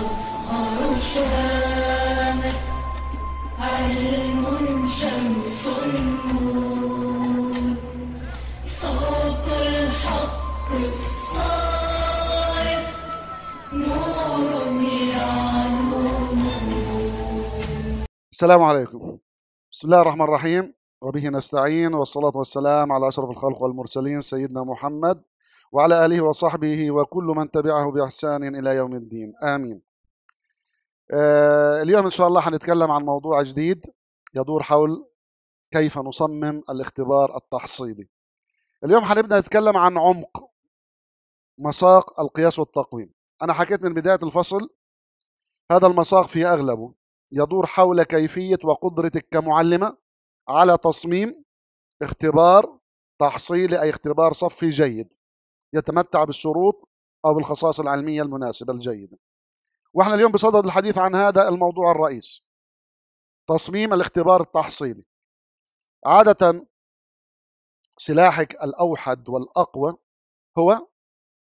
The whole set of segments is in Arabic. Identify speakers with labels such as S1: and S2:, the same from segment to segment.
S1: أزهر شامة علم شمس النور صوت الحق الصارخ نور
S2: يعلو السلام عليكم بسم الله الرحمن الرحيم وبه نستعين والصلاة والسلام على أشرف الخلق والمرسلين سيدنا محمد وعلى آله وصحبه وكل من تبعه بإحسان إلى يوم الدين آمين آه، اليوم ان شاء الله حنتكلم عن موضوع جديد يدور حول كيف نصمم الاختبار التحصيلي اليوم حنبدا نتكلم عن عمق مساق القياس والتقويم انا حكيت من بدايه الفصل هذا المساق في اغلبه يدور حول كيفيه وقدرتك كمعلمه على تصميم اختبار تحصيلي اي اختبار صفي جيد يتمتع بالشروط او بالخصائص العلميه المناسبه الجيده واحنا اليوم بصدد الحديث عن هذا الموضوع الرئيس تصميم الاختبار التحصيلي عادة سلاحك الأوحد والأقوى هو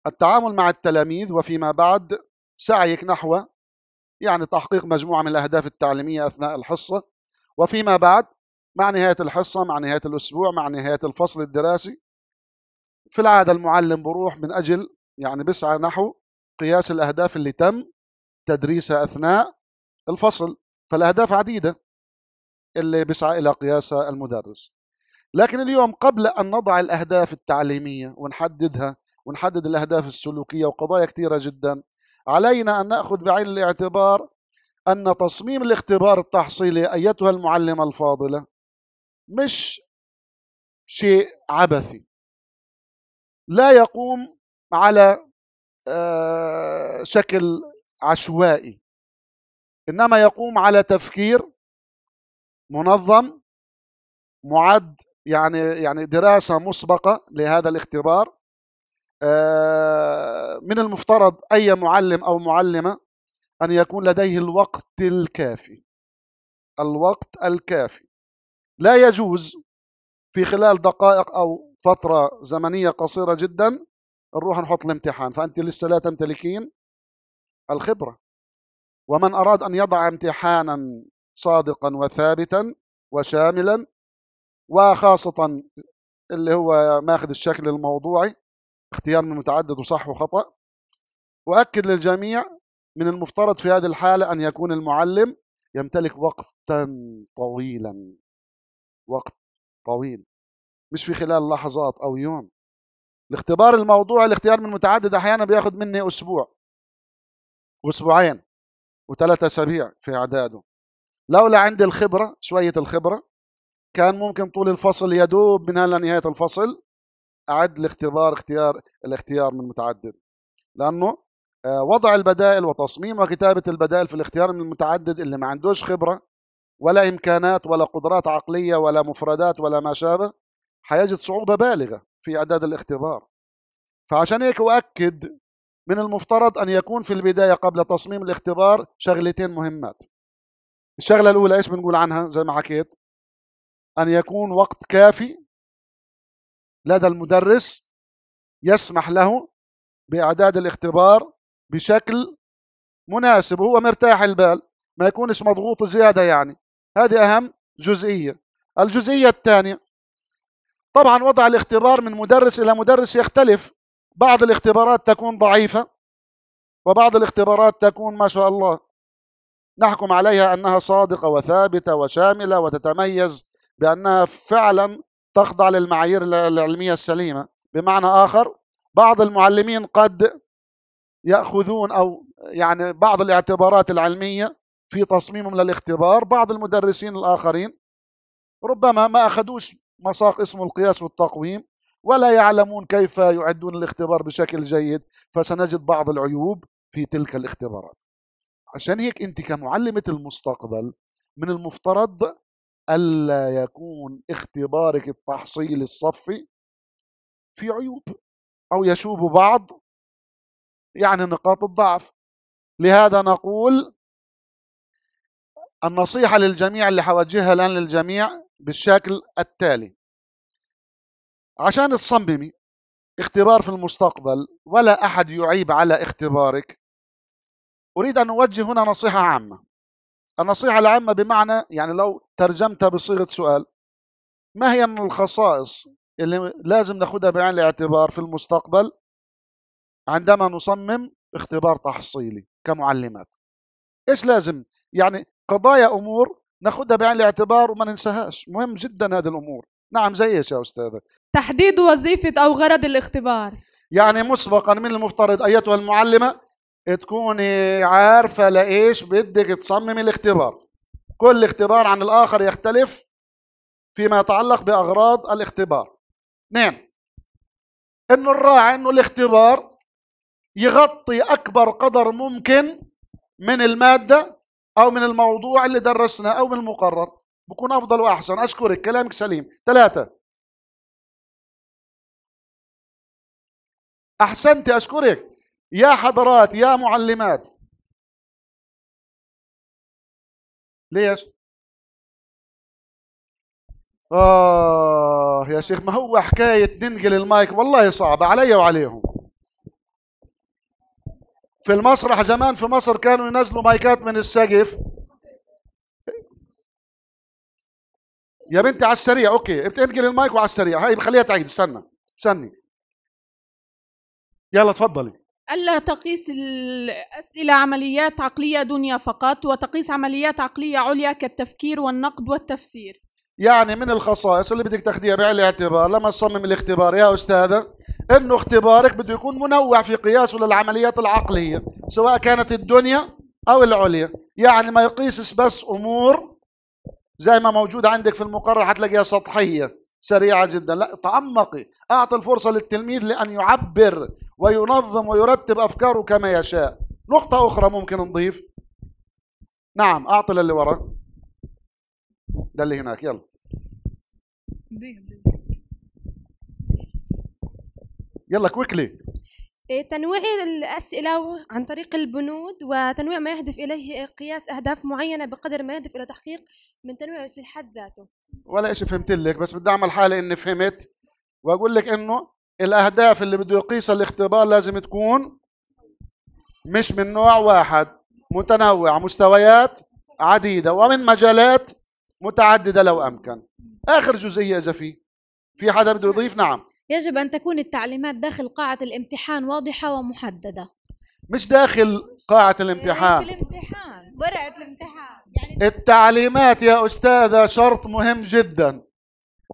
S2: التعامل مع التلاميذ وفيما بعد سعيك نحو يعني تحقيق مجموعة من الأهداف التعليمية أثناء الحصة وفيما بعد مع نهاية الحصة مع نهاية الأسبوع مع نهاية الفصل الدراسي في العادة المعلم بروح من أجل يعني بسعى نحو قياس الأهداف اللي تم تدريسها أثناء الفصل فالأهداف عديدة اللي بيسعى إلى قياسها المدرس لكن اليوم قبل أن نضع الأهداف التعليمية ونحددها ونحدد الأهداف السلوكية وقضايا كثيرة جدا علينا أن نأخذ بعين الاعتبار أن تصميم الاختبار التحصيلي أيتها المعلمة الفاضلة مش شيء عبثي لا يقوم على آه، شكل عشوائي انما يقوم على تفكير منظم معد يعني يعني دراسه مسبقه لهذا الاختبار آه، من المفترض اي معلم او معلمه ان يكون لديه الوقت الكافي الوقت الكافي لا يجوز في خلال دقائق او فتره زمنيه قصيره جدا نروح نحط الامتحان فانت لسه لا تمتلكين الخبرة ومن أراد أن يضع امتحانا صادقا وثابتا وشاملا وخاصة اللي هو ماخذ الشكل الموضوعي اختيار من متعدد وصح وخطأ وأكد للجميع من المفترض في هذه الحالة أن يكون المعلم يمتلك وقتا طويلا وقت طويل مش في خلال لحظات أو يوم الاختبار الموضوعي الاختيار من متعدد أحيانا بياخد مني أسبوع واسبوعين وثلاثة اسابيع في اعداده لولا عندي الخبره شويه الخبره كان ممكن طول الفصل يدوب من هلا لنهايه الفصل اعد الاختبار اختيار الاختيار من متعدد لانه آه، وضع البدائل وتصميم وكتابه البدائل في الاختيار من المتعدد اللي ما عندوش خبره ولا امكانات ولا قدرات عقليه ولا مفردات ولا ما شابه حيجد صعوبه بالغه في اعداد الاختبار فعشان هيك اؤكد من المفترض أن يكون في البداية قبل تصميم الاختبار شغلتين مهمات الشغلة الأولى إيش بنقول عنها زي ما حكيت أن يكون وقت كافي لدى المدرس يسمح له بإعداد الاختبار بشكل مناسب وهو مرتاح البال ما يكونش مضغوط زيادة يعني هذه أهم جزئية الجزئية الثانية طبعا وضع الاختبار من مدرس إلى مدرس يختلف بعض الاختبارات تكون ضعيفة وبعض الاختبارات تكون ما شاء الله نحكم عليها أنها صادقة وثابتة وشاملة وتتميز بأنها فعلا تخضع للمعايير العلمية السليمة بمعنى آخر بعض المعلمين قد يأخذون أو يعني بعض الاعتبارات العلمية في تصميمهم للاختبار بعض المدرسين الآخرين ربما ما أخذوش مساق اسمه القياس والتقويم ولا يعلمون كيف يعدون الاختبار بشكل جيد فسنجد بعض العيوب في تلك الاختبارات عشان هيك انت كمعلمه المستقبل من المفترض الا يكون اختبارك التحصيل
S1: الصفي في عيوب او يشوب بعض يعني نقاط الضعف لهذا نقول
S2: النصيحه للجميع اللي حوجهها الان للجميع بالشكل التالي عشان تصممي اختبار في المستقبل ولا أحد يعيب على اختبارك أريد أن أوجه هنا نصيحة عامة النصيحة العامة بمعنى يعني لو ترجمتها بصيغة سؤال ما هي من الخصائص اللي لازم ناخذها بعين الاعتبار في المستقبل عندما نصمم اختبار تحصيلي كمعلمات ايش لازم يعني قضايا امور ناخذها بعين الاعتبار وما ننساهاش مهم جدا هذه الامور نعم جيش يا أستاذة
S1: تحديد وظيفة أو غرض الاختبار
S2: يعني مسبقا من المفترض أيتها المعلمة تكوني عارفة لإيش بدك تصممي الاختبار كل اختبار عن الآخر يختلف فيما يتعلق بأغراض الاختبار اثنين انه الراعي انه الاختبار يغطي اكبر قدر ممكن من المادة او من الموضوع اللي درسناه او من المقرر بكون افضل واحسن اشكرك كلامك سليم ثلاثه
S1: احسنت اشكرك يا حضرات يا معلمات ليش آه
S2: يا شيخ ما هو حكاية ننقل المايك والله صعبة علي وعليهم في المسرح زمان في مصر كانوا ينزلوا مايكات من السقف يا بنتي على السريع اوكي بتنقل إيه المايك وعلى السريع هاي بخليها تعيد استنى استني يلا تفضلي
S1: ألا تقيس الأسئلة عمليات عقلية دنيا فقط وتقيس عمليات عقلية عليا كالتفكير والنقد والتفسير
S2: يعني من الخصائص اللي بدك تاخذيها بعين الاعتبار لما تصمم الاختبار يا أستاذة أنه اختبارك بده يكون منوع في قياسه للعمليات العقلية سواء كانت الدنيا أو العليا يعني ما يقيسش بس أمور زي ما موجود عندك في المقرر حتلاقيها سطحيه سريعه جدا لا تعمقي اعطي الفرصه للتلميذ لان يعبر وينظم ويرتب افكاره كما يشاء نقطه اخرى ممكن نضيف نعم اعطي للي وراء ده اللي هناك يلا يلا كويكلي
S1: إيه، تنويع الأسئلة عن طريق البنود وتنويع ما يهدف إليه قياس أهداف معينة بقدر ما يهدف إلى تحقيق من تنويع في حد ذاته
S2: ولا شيء فهمت لك بس بدي أعمل حالي إني فهمت وأقول لك إنه الأهداف اللي بده يقيسها الاختبار لازم تكون مش من نوع واحد متنوع مستويات عديدة ومن مجالات متعددة لو أمكن آخر جزئية إذا في في حدا بده يضيف نعم
S1: يجب أن تكون التعليمات داخل قاعة الامتحان واضحة ومحددة
S2: مش داخل قاعة الامتحان داخل
S1: الامتحان ورقة الامتحان
S2: يعني التعليمات يا أستاذة شرط مهم جدا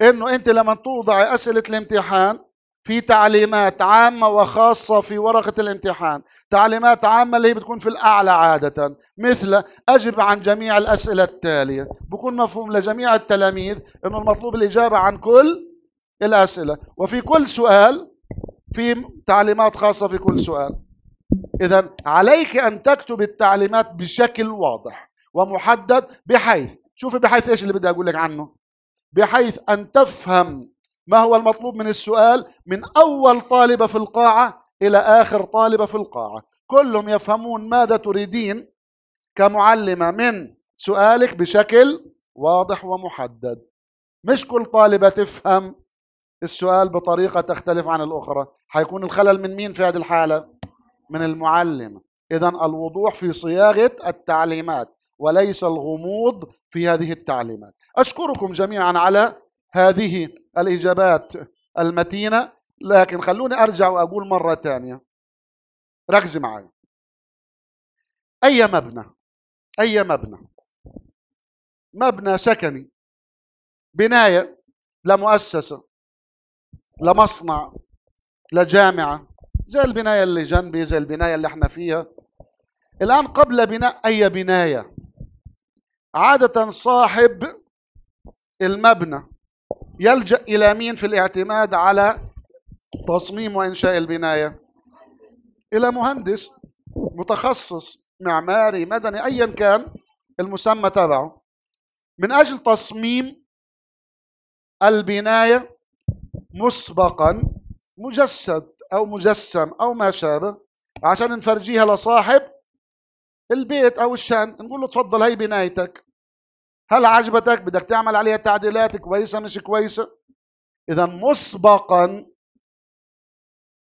S2: إنه أنت لما توضع أسئلة الامتحان في تعليمات عامة وخاصة في ورقة الامتحان تعليمات عامة اللي هي بتكون في الأعلى عادة مثل أجب عن جميع الأسئلة التالية بكون مفهوم لجميع التلاميذ أنه المطلوب الإجابة عن كل الأسئلة وفي كل سؤال في تعليمات خاصة في كل سؤال إذا عليك أن تكتب التعليمات بشكل واضح ومحدد بحيث شوف بحيث إيش اللي بدي أقول لك عنه بحيث أن تفهم ما هو المطلوب من السؤال من أول طالبة في القاعة إلى آخر طالبة في القاعة كلهم يفهمون ماذا تريدين كمعلمة من سؤالك بشكل واضح ومحدد مش كل طالبة تفهم السؤال بطريقة تختلف عن الأخرى حيكون الخلل من مين في هذه الحالة؟ من المعلم إذا الوضوح في صياغة التعليمات وليس الغموض في هذه التعليمات أشكركم جميعا على هذه الإجابات المتينة لكن خلوني أرجع وأقول مرة ثانية ركز معي أي مبنى أي مبنى مبنى سكني بناية لمؤسسة لمصنع لجامعة زي البناية اللي جنبي زي البناية اللي احنا فيها الآن قبل بناء أي بناية عادة صاحب المبنى يلجأ إلى مين في الاعتماد على تصميم وإنشاء البناية إلى مهندس متخصص معماري مدني أيا كان المسمى تبعه من أجل تصميم البناية مسبقا مجسد أو مجسم أو ما شابه عشان نفرجيها لصاحب البيت أو الشان نقول له تفضل هي بنايتك هل عجبتك بدك تعمل عليها تعديلات كويسة مش كويسة إذا مسبقا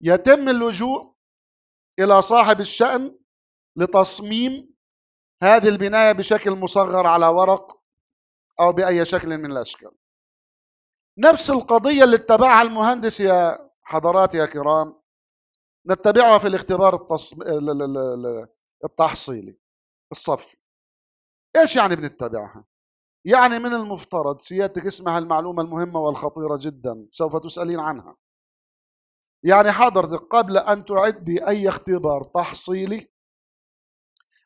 S2: يتم اللجوء إلى صاحب الشأن لتصميم هذه البناية بشكل مصغر على ورق أو بأي شكل من الأشكال نفس القضية اللي اتبعها المهندس يا حضرات يا كرام نتبعها في الاختبار التصم... التحصيلي الصفي ايش يعني بنتبعها؟ يعني من المفترض سيادتك اسمع المعلومة المهمة والخطيرة جدا سوف تسألين عنها يعني حضرتك قبل أن تعدي أي اختبار تحصيلي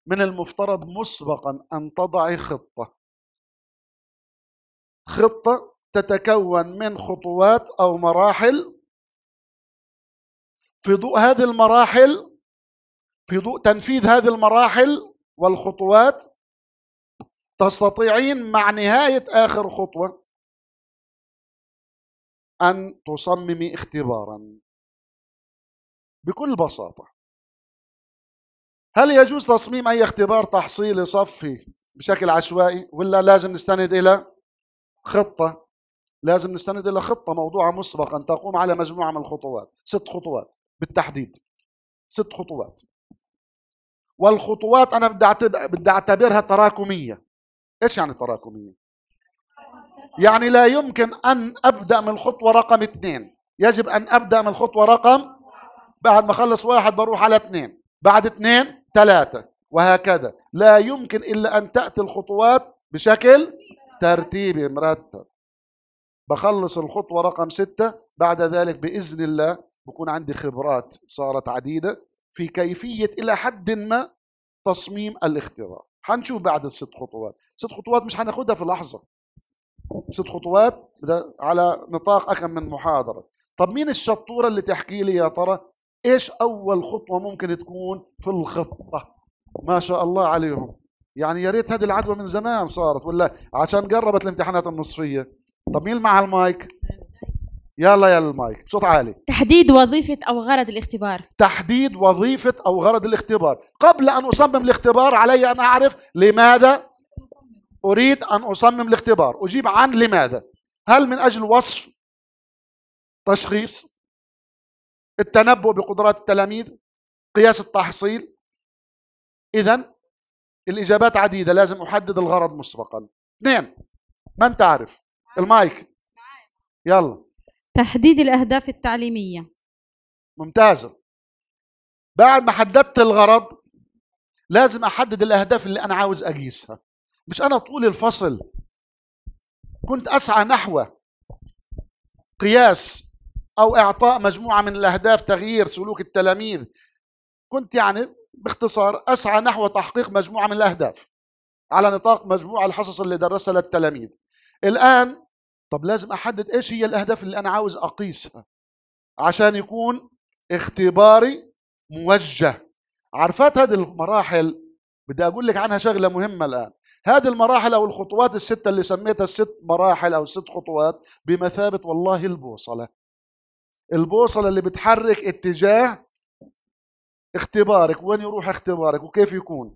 S2: من المفترض مسبقا أن تضعي خطة خطة تتكون من خطوات او مراحل في ضوء هذه المراحل
S1: في ضوء تنفيذ هذه المراحل والخطوات تستطيعين مع نهايه اخر خطوه ان تصممي اختبارا بكل بساطه
S2: هل يجوز تصميم اي اختبار تحصيلي صفي بشكل عشوائي ولا لازم نستند الى خطه لازم نستند الى خطه موضوعه مسبقا تقوم على مجموعه من الخطوات ست خطوات بالتحديد ست خطوات والخطوات انا بدي بدي اعتبرها تراكميه ايش يعني تراكميه يعني لا يمكن ان ابدا من الخطوه رقم اثنين يجب ان ابدا من الخطوه رقم بعد ما اخلص واحد بروح على اثنين بعد اثنين ثلاثه وهكذا لا يمكن الا ان تاتي الخطوات بشكل ترتيبي مرتب بخلص الخطوة رقم ستة بعد ذلك بإذن الله بكون عندي خبرات صارت عديدة في كيفية إلى حد ما تصميم الاختراع حنشوف بعد الست خطوات ست خطوات مش هناخدها في لحظة ست خطوات على نطاق أكم من محاضرة طب مين الشطورة اللي تحكي لي يا ترى إيش أول خطوة ممكن تكون في الخطة ما شاء الله عليهم يعني يا ريت هذه العدوى من زمان صارت ولا عشان قربت الامتحانات النصفيه طب مين مع المايك يلا يا المايك بصوت عالي
S1: تحديد وظيفة أو غرض الاختبار
S2: تحديد وظيفة أو غرض الاختبار قبل أن أصمم الاختبار علي أن أعرف لماذا أريد أن أصمم الاختبار أجيب عن لماذا هل من أجل وصف تشخيص التنبؤ بقدرات التلاميذ قياس التحصيل إذا الإجابات عديدة لازم أحدد الغرض مسبقا اثنين من تعرف المايك يلا
S1: تحديد الأهداف التعليمية
S2: ممتازة بعد ما حددت الغرض لازم أحدد الأهداف اللي أنا عاوز أقيسها مش أنا طول الفصل كنت أسعى نحو قياس أو إعطاء مجموعة من الأهداف تغيير سلوك التلاميذ كنت يعني باختصار أسعى نحو تحقيق مجموعة من الأهداف على نطاق مجموعة الحصص اللي درسها للتلاميذ الآن طب لازم احدد ايش هي الاهداف اللي انا عاوز اقيسها عشان يكون اختباري موجه عرفات هذه المراحل بدي اقول لك عنها شغله مهمه الان هذه المراحل او الخطوات السته اللي سميتها الست مراحل او ست خطوات بمثابه والله البوصله البوصله اللي بتحرك اتجاه اختبارك وين يروح اختبارك وكيف يكون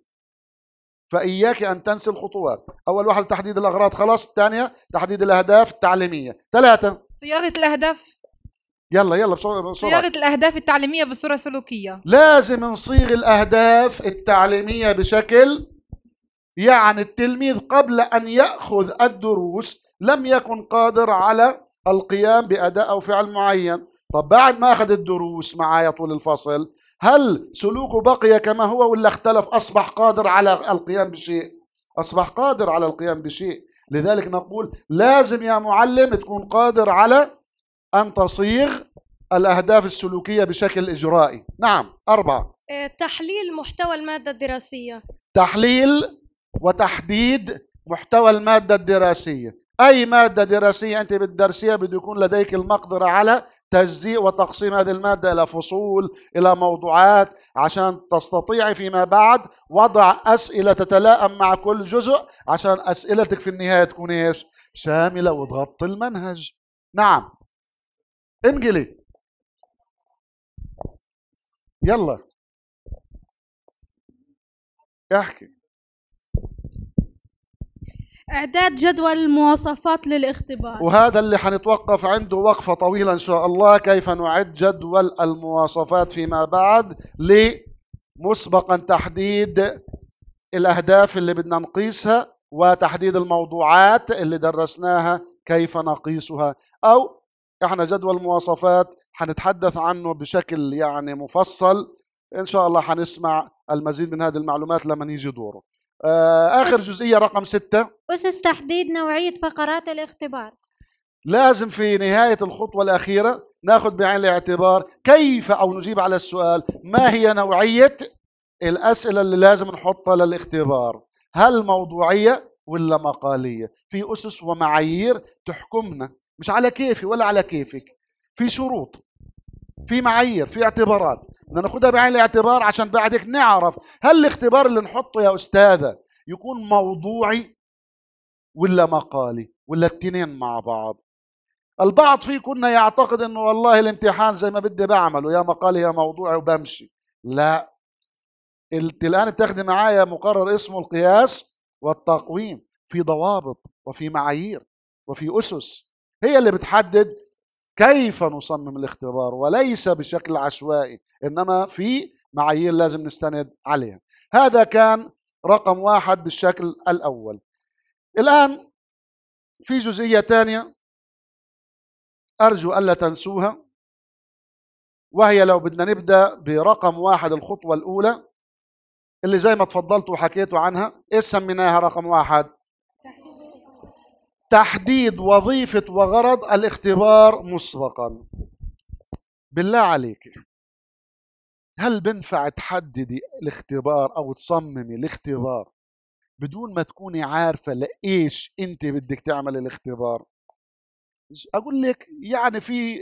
S2: فإياك أن تنسي الخطوات أول واحد تحديد الأغراض خلاص الثانية تحديد الأهداف التعليمية ثلاثة
S1: صياغة الأهداف
S2: يلا يلا بسرعة صياغة
S1: الأهداف التعليمية بصورة سلوكية
S2: لازم نصيغ الأهداف التعليمية بشكل يعني التلميذ قبل أن يأخذ الدروس لم يكن قادر على القيام بأداء أو فعل معين طب بعد ما أخذ الدروس معايا طول الفصل هل سلوكه بقي كما هو ولا اختلف أصبح قادر على القيام بشيء أصبح قادر على القيام بشيء لذلك نقول لازم يا معلم تكون قادر على أن تصيغ الأهداف السلوكية بشكل إجرائي نعم أربعة
S1: إيه، تحليل محتوى المادة الدراسية
S2: تحليل وتحديد محتوى المادة الدراسية اي ماده دراسيه انت بتدرسيها بده يكون لديك المقدره على تجزيء وتقسيم هذه الماده الى فصول الى موضوعات عشان تستطيعي فيما بعد وضع اسئله تتلائم مع كل جزء عشان اسئلتك في النهايه تكون ايش شامله وتغطي المنهج نعم
S1: انجلي يلا احكي إعداد جدول المواصفات للاختبار
S2: وهذا اللي حنتوقف عنده وقفة طويلة إن شاء الله كيف نعد جدول المواصفات فيما بعد لمسبقا تحديد الأهداف اللي بدنا نقيسها وتحديد الموضوعات اللي درسناها كيف نقيسها أو إحنا جدول المواصفات حنتحدث عنه بشكل يعني مفصل إن شاء الله حنسمع المزيد من هذه المعلومات لما يجي دوره آه، اخر جزئيه رقم ستة
S1: اسس تحديد نوعيه فقرات الاختبار
S2: لازم في نهايه الخطوه الاخيره ناخذ بعين الاعتبار كيف او نجيب على السؤال ما هي نوعيه الاسئله اللي لازم نحطها للاختبار هل موضوعيه ولا مقاليه في اسس ومعايير تحكمنا مش على كيفي ولا على كيفك في شروط في معايير في اعتبارات بدنا ناخدها بعين الاعتبار عشان بعد هيك نعرف هل الاختبار اللي نحطه يا استاذه يكون موضوعي ولا مقالي ولا التنين مع بعض البعض في كنا يعتقد انه والله الامتحان زي ما بدي بعمله يا مقالي يا موضوعي وبمشي لا انت الان بتاخدي معايا مقرر اسمه القياس والتقويم في ضوابط وفي معايير وفي اسس هي اللي بتحدد كيف نصمم الاختبار وليس بشكل عشوائي انما في معايير لازم نستند عليها هذا كان رقم واحد بالشكل الاول الان في جزئيه ثانيه ارجو الا تنسوها وهي لو بدنا نبدا برقم واحد الخطوه الاولى اللي زي ما تفضلت وحكيتوا عنها ايه سميناها رقم واحد تحديد وظيفة وغرض الاختبار مسبقا بالله عليك هل بنفع تحددي الاختبار أو تصممي الاختبار بدون ما تكوني عارفة لإيش أنت بدك تعملي الاختبار أقول لك يعني في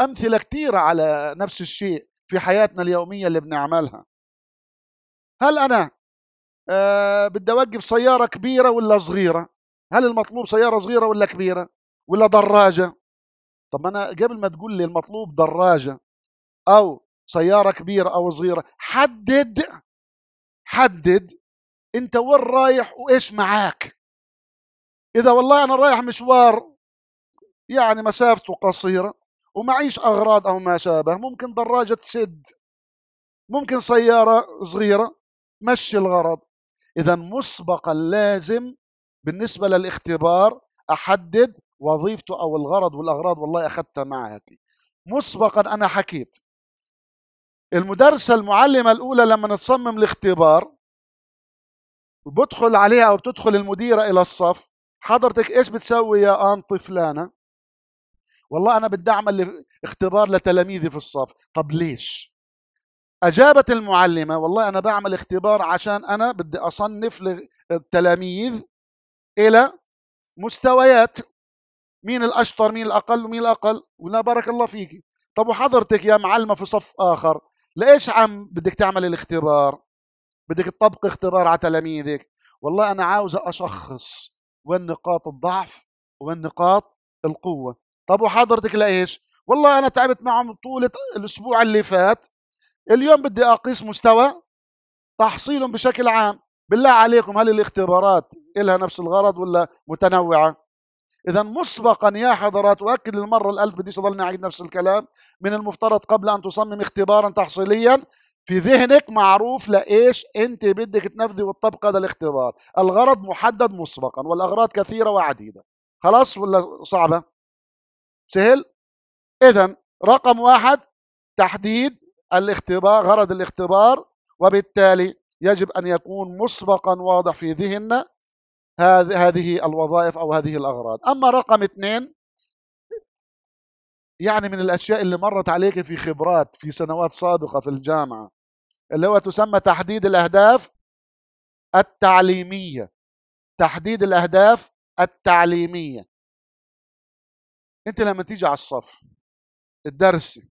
S2: أمثلة كثيرة على نفس الشيء في حياتنا اليومية اللي بنعملها هل أنا أه بدي أوقف سيارة كبيرة ولا صغيرة هل المطلوب سياره صغيره ولا كبيره ولا دراجه طب ما انا قبل ما تقول لي المطلوب دراجه او سياره كبيره او صغيره حدد حدد انت وين رايح وايش معاك اذا والله انا رايح مشوار يعني مسافته قصيره ومعيش اغراض او ما شابه ممكن دراجه تسد ممكن سياره صغيره مشي الغرض اذا مسبقا لازم بالنسبه للاختبار احدد وظيفته او الغرض والاغراض والله اخذتها معك مسبقا انا حكيت المدرسه المعلمه الاولى لما نتصمم الاختبار بدخل عليها او بتدخل المديره الى الصف حضرتك ايش بتسوي يا انط فلانه والله انا بدي اعمل اختبار لتلاميذي في الصف طب ليش اجابت المعلمه والله انا بعمل اختبار عشان انا بدي اصنف التلاميذ الى مستويات مين الاشطر مين الاقل ومين الاقل قلنا بارك الله فيك طب وحضرتك يا معلمه في صف اخر ليش عم بدك تعمل الاختبار بدك تطبق اختبار على تلاميذك والله انا عاوز اشخص وين نقاط الضعف وين نقاط القوه طب وحضرتك لايش والله انا تعبت معهم طول الاسبوع اللي فات اليوم بدي اقيس مستوى تحصيلهم بشكل عام بالله عليكم هل الاختبارات إلها نفس الغرض ولا متنوعة إذا مسبقا يا حضرات وأكد للمرة الألف بديش أضلني أعيد نفس الكلام من المفترض قبل أن تصمم اختبارا تحصيليا في ذهنك معروف لإيش أنت بدك تنفذي وتطبق هذا الاختبار الغرض محدد مسبقا والأغراض كثيرة وعديدة خلاص ولا صعبة سهل إذا رقم واحد تحديد الاختبار غرض الاختبار وبالتالي يجب أن يكون مسبقا واضح في ذهننا هذه الوظائف أو هذه الأغراض أما رقم اثنين يعني من الأشياء اللي مرت عليك في خبرات في سنوات سابقة في الجامعة اللي هو تسمى تحديد الأهداف التعليمية تحديد الأهداف التعليمية أنت لما تيجي على الصف الدرسي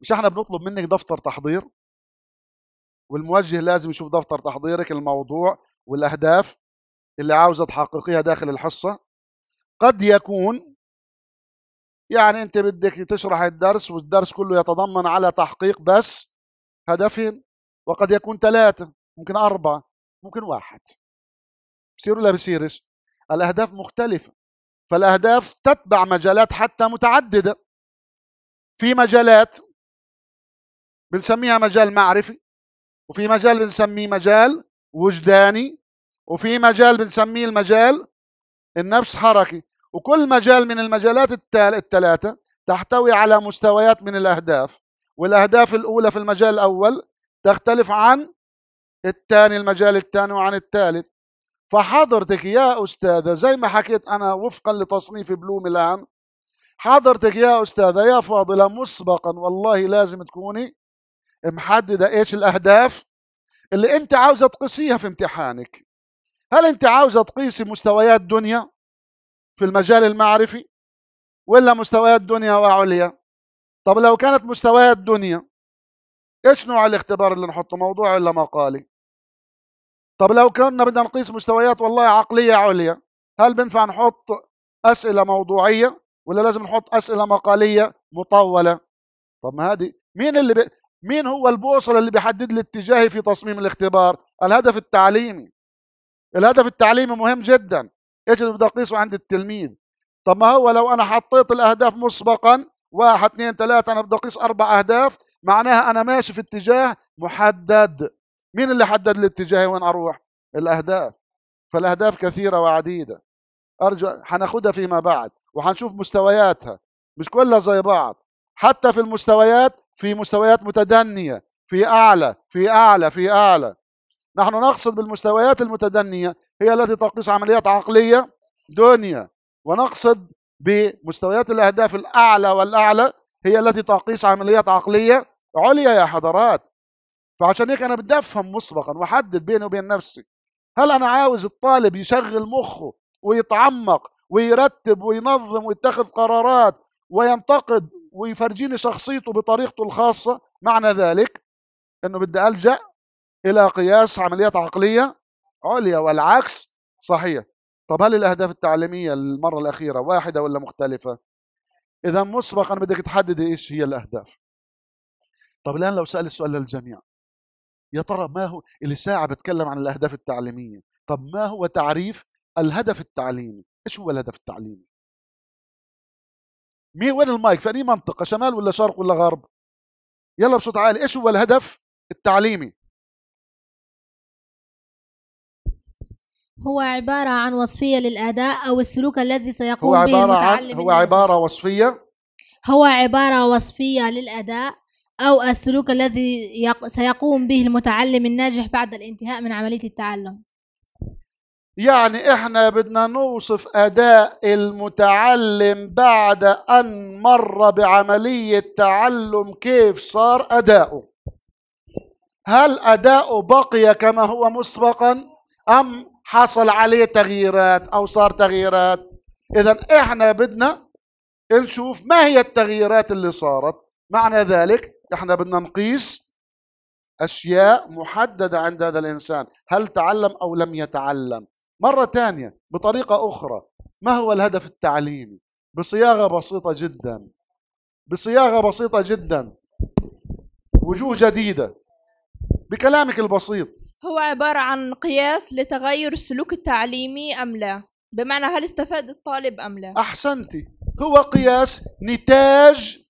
S2: مش احنا بنطلب منك دفتر تحضير والموجه لازم يشوف دفتر تحضيرك الموضوع والاهداف اللي عاوزه تحققيها داخل الحصه قد يكون يعني انت بدك تشرح الدرس والدرس كله يتضمن على تحقيق بس هدفين وقد يكون ثلاثه ممكن اربعه ممكن واحد بصير ولا بصيرش الاهداف مختلفه فالاهداف تتبع مجالات حتى متعدده في مجالات بنسميها مجال معرفي وفي مجال بنسميه مجال وجداني وفي مجال بنسميه المجال النفس حركي وكل مجال من المجالات الثلاثة تحتوي على مستويات من الأهداف والأهداف الأولى في المجال الأول تختلف عن الثاني المجال الثاني وعن الثالث فحضرتك يا أستاذة زي ما حكيت أنا وفقا لتصنيف بلوم الآن حضرتك يا أستاذة يا فاضلة مسبقا والله لازم تكوني محدده ايش الاهداف اللي انت عاوزه تقيسيها في امتحانك هل انت عاوزه تقيسي مستويات دنيا في المجال المعرفي ولا مستويات دنيا وعليا طب لو كانت مستويات دنيا ايش نوع الاختبار اللي نحطه موضوع ولا مقالي طب لو كنا بدنا نقيس مستويات والله عقليه عليا هل بنفع نحط اسئله موضوعيه ولا لازم نحط اسئله مقاليه مطوله طب ما هذه مين اللي ب... مين هو البوصلة اللي بيحدد لي اتجاهي في تصميم الاختبار الهدف التعليمي الهدف التعليمي مهم جدا ايش اللي بدي اقيسه عند التلميذ طب ما هو لو انا حطيت الاهداف مسبقا واحد اثنين ثلاثة انا بدي اقيس اربع اهداف معناها انا ماشي في اتجاه محدد مين اللي حدد لي اتجاهي وين اروح الاهداف فالاهداف كثيرة وعديدة ارجو حناخذها فيما بعد وحنشوف مستوياتها مش كلها زي بعض حتى في المستويات في مستويات متدنيه في اعلى في اعلى في اعلى نحن نقصد بالمستويات المتدنيه هي التي تقيس عمليات عقليه دنيا ونقصد بمستويات الاهداف الاعلى والاعلى هي التي تقيس عمليات عقليه عليا يا حضرات فعشان هيك انا بدي افهم مسبقا واحدد بيني وبين نفسي هل انا عاوز الطالب يشغل مخه ويتعمق ويرتب وينظم ويتخذ قرارات وينتقد ويفرجيني شخصيته بطريقته الخاصة معنى ذلك أنه بدي ألجأ إلى قياس عمليات عقلية عليا والعكس صحيح طب هل الأهداف التعليمية المرة الأخيرة واحدة ولا مختلفة؟ إذا مسبقا بدك تحدد إيش هي الأهداف طب الآن لو سأل السؤال للجميع يا ترى ما هو اللي ساعة بتكلم عن الأهداف التعليمية طب ما هو تعريف الهدف التعليمي؟ إيش هو الهدف التعليمي؟ مين وين المايك في اي منطقه شمال ولا شرق ولا غرب يلا بصوت عالي ايش هو الهدف التعليمي
S1: هو عبارة عن وصفية للأداء أو السلوك الذي سيقوم هو عبارة به المتعلم عن
S2: هو عبارة وصفية
S1: هو عبارة وصفية للأداء أو السلوك الذي يق... سيقوم به المتعلم الناجح بعد الانتهاء من عملية التعلم
S2: يعني احنا بدنا نوصف اداء المتعلم بعد ان مر بعمليه تعلم كيف صار اداؤه هل اداؤه بقي كما هو مسبقا ام حصل عليه تغييرات او صار تغييرات اذا احنا بدنا نشوف ما هي التغييرات اللي صارت معنى ذلك احنا بدنا نقيس اشياء محدده عند هذا الانسان هل تعلم او لم يتعلم مرة ثانية بطريقة أخرى ما هو الهدف التعليمي بصياغة بسيطة جدا بصياغة بسيطة جدا وجوه جديدة بكلامك البسيط
S1: هو عبارة عن قياس لتغير السلوك التعليمي أم لا بمعنى هل استفاد الطالب أم لا
S2: أحسنتي هو قياس نتاج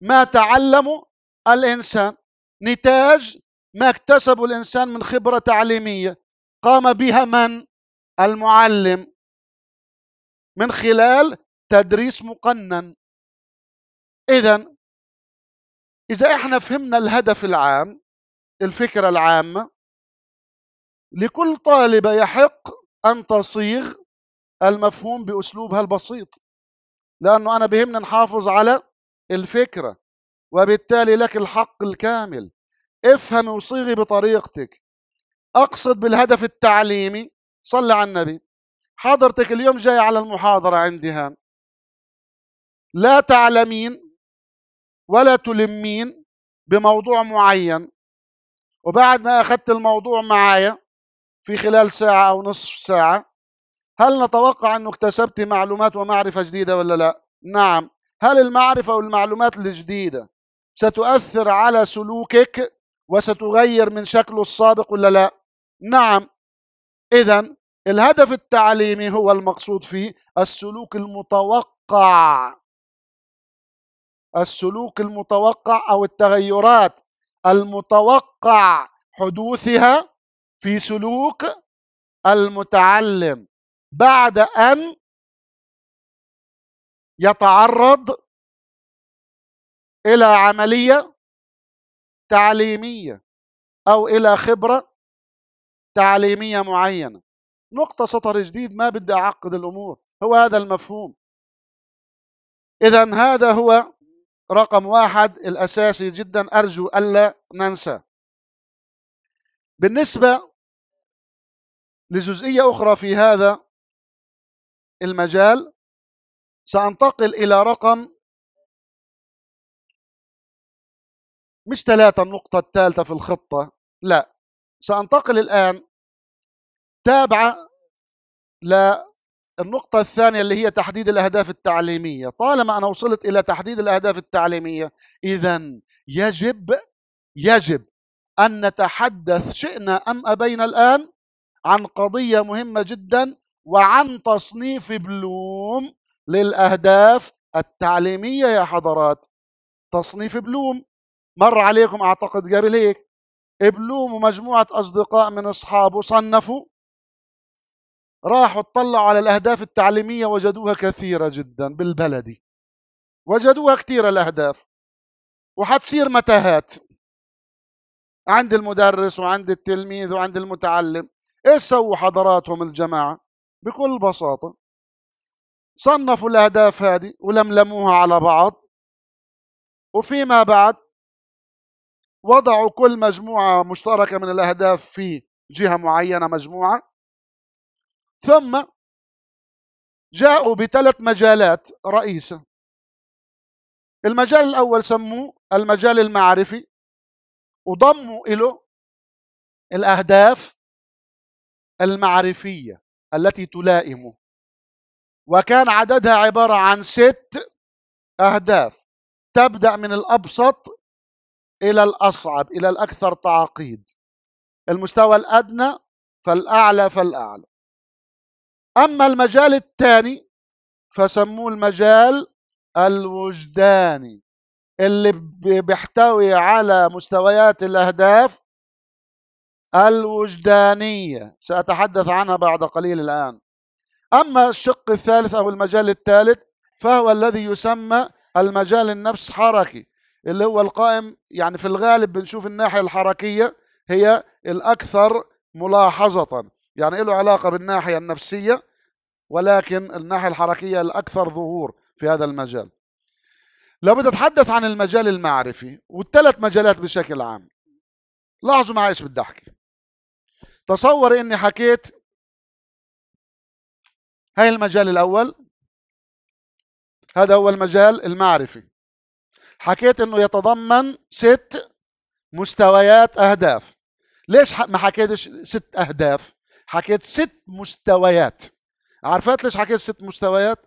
S2: ما تعلمه الإنسان نتاج ما اكتسبه الإنسان من خبرة تعليمية قام بها من
S1: المعلم من خلال تدريس مقنن اذا اذا احنا فهمنا الهدف العام الفكره العامه لكل طالبه يحق ان
S2: تصيغ المفهوم باسلوبها البسيط لانه انا بهمني نحافظ على الفكره وبالتالي لك الحق الكامل افهم وصيغي بطريقتك اقصد بالهدف التعليمي صلى على النبي حضرتك اليوم جاي على المحاضرة عندي هان لا تعلمين ولا تلمين بموضوع معين وبعد ما أخذت الموضوع معايا في خلال ساعة أو نصف ساعة هل نتوقع أنه اكتسبت معلومات ومعرفة جديدة ولا لا؟ نعم هل المعرفة والمعلومات الجديدة ستؤثر على سلوكك وستغير من شكله السابق ولا لا؟ نعم إذا الهدف التعليمي هو المقصود فيه السلوك المتوقع السلوك المتوقع أو التغيرات المتوقع حدوثها في سلوك المتعلم
S1: بعد أن يتعرض إلى عملية تعليمية أو إلى خبرة تعليميه معينه نقطه سطر
S2: جديد ما بدي اعقد الامور هو هذا المفهوم اذا هذا هو رقم واحد الاساسي جدا ارجو الا ننسى
S1: بالنسبه لجزئيه اخرى في هذا المجال سانتقل الى رقم مش ثلاثة النقطة الثالثة في الخطة لا سأنتقل الآن تابعة
S2: للنقطة الثانية اللي هي تحديد الأهداف التعليمية طالما أنا وصلت إلى تحديد الأهداف التعليمية إذا يجب يجب أن نتحدث شئنا أم أبينا الآن عن قضية مهمة جدا وعن تصنيف بلوم للأهداف التعليمية يا حضرات تصنيف بلوم مر عليكم أعتقد قبل هيك بلوم ومجموعة أصدقاء من أصحابه صنفوا راحوا اطلعوا على الأهداف التعليمية وجدوها كثيرة جدا بالبلدي وجدوها كثيرة الأهداف وحتصير متاهات عند المدرس وعند التلميذ وعند المتعلم ايش سووا حضراتهم الجماعة بكل بساطة صنفوا الأهداف هذه ولملموها على بعض وفيما بعد وضعوا كل مجموعة مشتركة من الأهداف في جهة معينة مجموعة ثم جاءوا بثلاث مجالات رئيسة المجال الأول سموه المجال المعرفي وضموا إله الأهداف المعرفية التي تلائمه وكان عددها عبارة عن ست أهداف تبدأ من الأبسط إلى الأصعب إلى الأكثر تعقيد المستوى الأدنى فالأعلى فالأعلى أما المجال الثاني فسموه المجال الوجداني اللي بيحتوي على مستويات الأهداف الوجدانية سأتحدث عنها بعد قليل الآن أما الشق الثالث أو المجال الثالث فهو الذي يسمى المجال النفس حركي اللي هو القائم يعني في الغالب بنشوف الناحية الحركية هي الأكثر ملاحظة يعني له علاقة بالناحية النفسية ولكن الناحية الحركية الأكثر ظهور في هذا المجال لو بدي أتحدث عن المجال المعرفي والثلاث مجالات بشكل عام لاحظوا معي ايش بدي أحكي تصور إني حكيت هاي المجال الأول هذا هو المجال المعرفي حكيت انه يتضمن ست مستويات اهداف ليش ما حكيتش ست اهداف حكيت ست مستويات عرفت ليش حكيت ست مستويات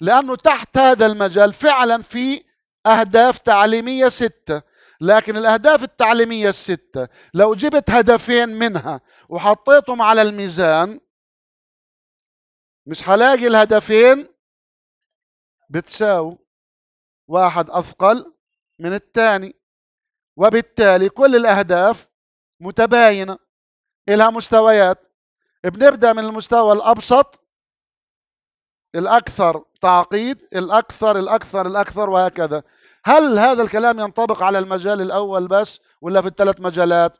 S2: لانه تحت هذا المجال فعلا في اهداف تعليميه سته لكن الاهداف التعليميه السته لو جبت هدفين منها وحطيتهم على الميزان مش حلاقي الهدفين بتساوي واحد اثقل من الثاني وبالتالي كل الأهداف متباينة إلها مستويات بنبدأ من المستوى الأبسط الأكثر تعقيد الأكثر الأكثر الأكثر وهكذا هل هذا الكلام ينطبق على المجال الأول بس ولا في الثلاث مجالات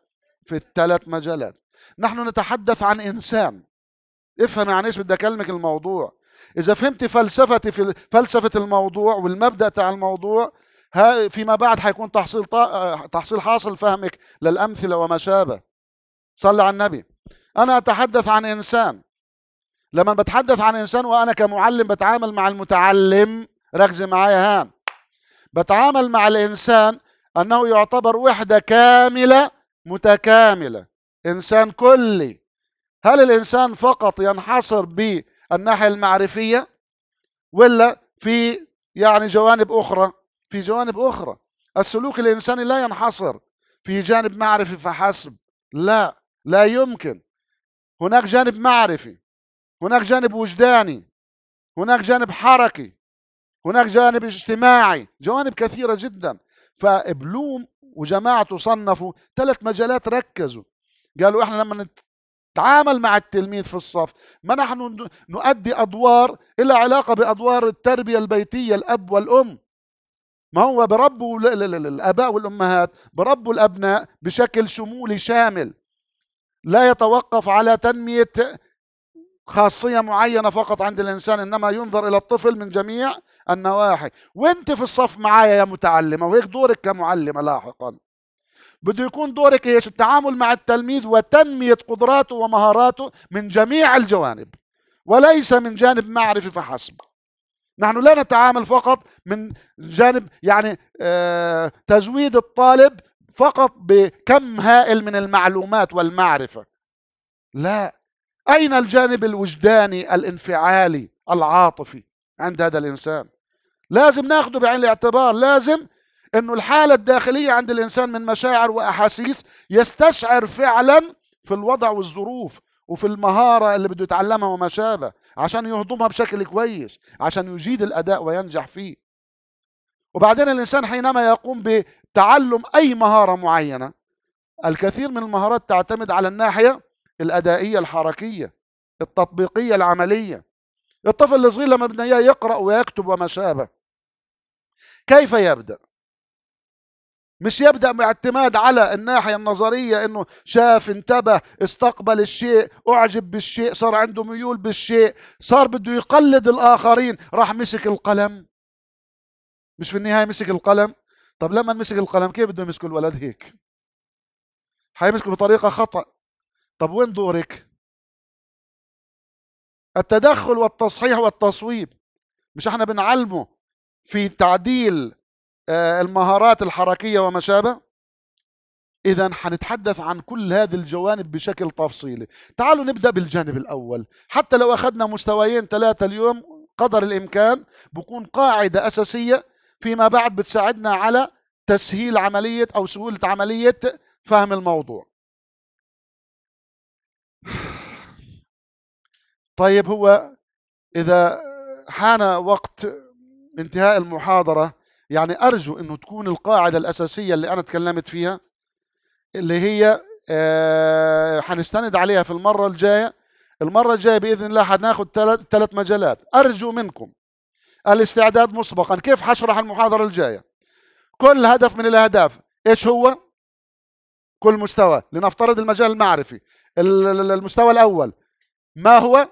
S2: في الثلاث مجالات نحن نتحدث عن إنسان افهم يعني ايش بدي اكلمك الموضوع اذا فهمت فلسفتي في فلسفه الموضوع والمبدا تاع الموضوع ها فيما بعد حيكون تحصيل تحصيل حاصل فهمك للامثله وما شابه صلى على النبي انا اتحدث عن انسان لما بتحدث عن انسان وانا كمعلم بتعامل مع المتعلم ركز معايا هان بتعامل مع الانسان انه يعتبر وحده كامله متكامله انسان كلي هل الانسان فقط ينحصر بالناحيه المعرفيه ولا في يعني جوانب اخرى في جوانب أخرى السلوك الإنساني لا ينحصر في جانب معرفي فحسب لا لا يمكن هناك جانب معرفي هناك جانب وجداني هناك جانب حركي هناك جانب اجتماعي جوانب كثيرة جدا فبلوم وجماعته صنفوا ثلاث مجالات ركزوا قالوا احنا لما نتعامل مع التلميذ في الصف ما نحن نؤدي أدوار إلى علاقة بأدوار التربية البيتية الأب والأم ما هو بربوا الاباء والامهات بربوا الابناء بشكل شمولي شامل لا يتوقف على تنميه خاصيه معينه فقط عند الانسان انما ينظر الى الطفل من جميع النواحي وانت في الصف معايا يا متعلمه وهيك دورك كمعلمه لاحقا بده يكون دورك ايش التعامل مع التلميذ وتنميه قدراته ومهاراته من جميع الجوانب وليس من جانب معرفي فحسب نحن لا نتعامل فقط من جانب يعني آه، تزويد الطالب فقط بكم هائل من المعلومات والمعرفة لا أين الجانب الوجداني الانفعالي العاطفي عند هذا الإنسان لازم ناخده بعين الاعتبار لازم أنه الحالة الداخلية عند الإنسان من مشاعر وأحاسيس يستشعر فعلا في الوضع والظروف وفي المهارة اللي بده يتعلمها وما شابه عشان يهضمها بشكل كويس عشان يجيد الاداء وينجح فيه وبعدين الانسان حينما يقوم بتعلم اي مهاره معينه الكثير من المهارات تعتمد على الناحيه الادائيه الحركيه التطبيقيه العمليه الطفل الصغير لما بدنا اياه يقرا ويكتب وما شابه كيف يبدا مش يبدأ باعتماد على الناحية النظرية انه شاف انتبه استقبل الشيء اعجب بالشيء صار عنده ميول بالشيء صار بده يقلد الاخرين راح مسك القلم مش في النهاية مسك القلم طب لما مسك القلم كيف بده يمسك الولد هيك حيمسكه بطريقة خطأ طب وين دورك التدخل والتصحيح والتصويب مش احنا بنعلمه في تعديل آه، المهارات الحركيه وما شابه اذا حنتحدث عن كل هذه الجوانب بشكل تفصيلي تعالوا نبدا بالجانب الاول حتى لو اخذنا مستويين ثلاثه اليوم قدر الامكان بكون قاعده اساسيه فيما بعد بتساعدنا على تسهيل عمليه او سهوله عمليه فهم الموضوع طيب هو اذا حان وقت انتهاء المحاضره يعني أرجو أنه تكون القاعدة الأساسية اللي أنا تكلمت فيها اللي هي آه، حنستند عليها في المرة الجاية المرة الجاية بإذن الله حناخد ثلاث مجالات أرجو منكم الاستعداد مسبقا كيف حشرح المحاضرة الجاية كل هدف من الأهداف إيش هو كل مستوى لنفترض المجال المعرفي المستوى الأول ما هو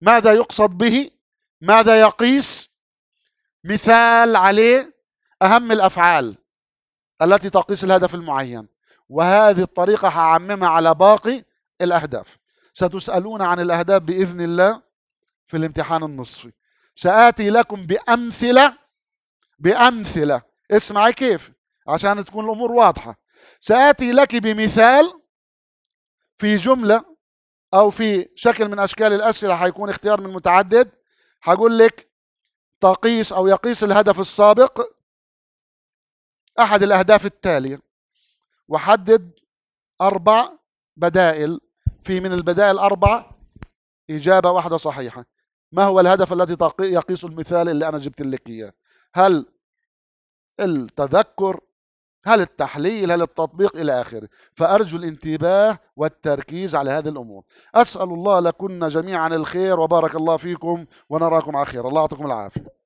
S2: ماذا يقصد به ماذا يقيس مثال عليه أهم الأفعال التي تقيس الهدف المعين وهذه الطريقة هعممها على باقي الأهداف ستسألون عن الأهداف بإذن الله في الامتحان النصفي سآتي لكم بأمثلة بأمثلة اسمعي كيف عشان تكون الأمور واضحة سآتي لك بمثال في جملة أو في شكل من أشكال الأسئلة حيكون اختيار من متعدد هقول لك تقيس أو يقيس الهدف السابق أحد الأهداف التالية وحدد أربع بدائل في من البدائل أربع إجابة واحدة صحيحة ما هو الهدف الذي يقيس المثال اللي أنا جبت لك إياه هل التذكر هل التحليل هل التطبيق إلى آخره فأرجو الانتباه والتركيز على هذه الأمور أسأل الله لكنا
S1: جميعا الخير وبارك الله فيكم ونراكم على خير الله يعطيكم العافية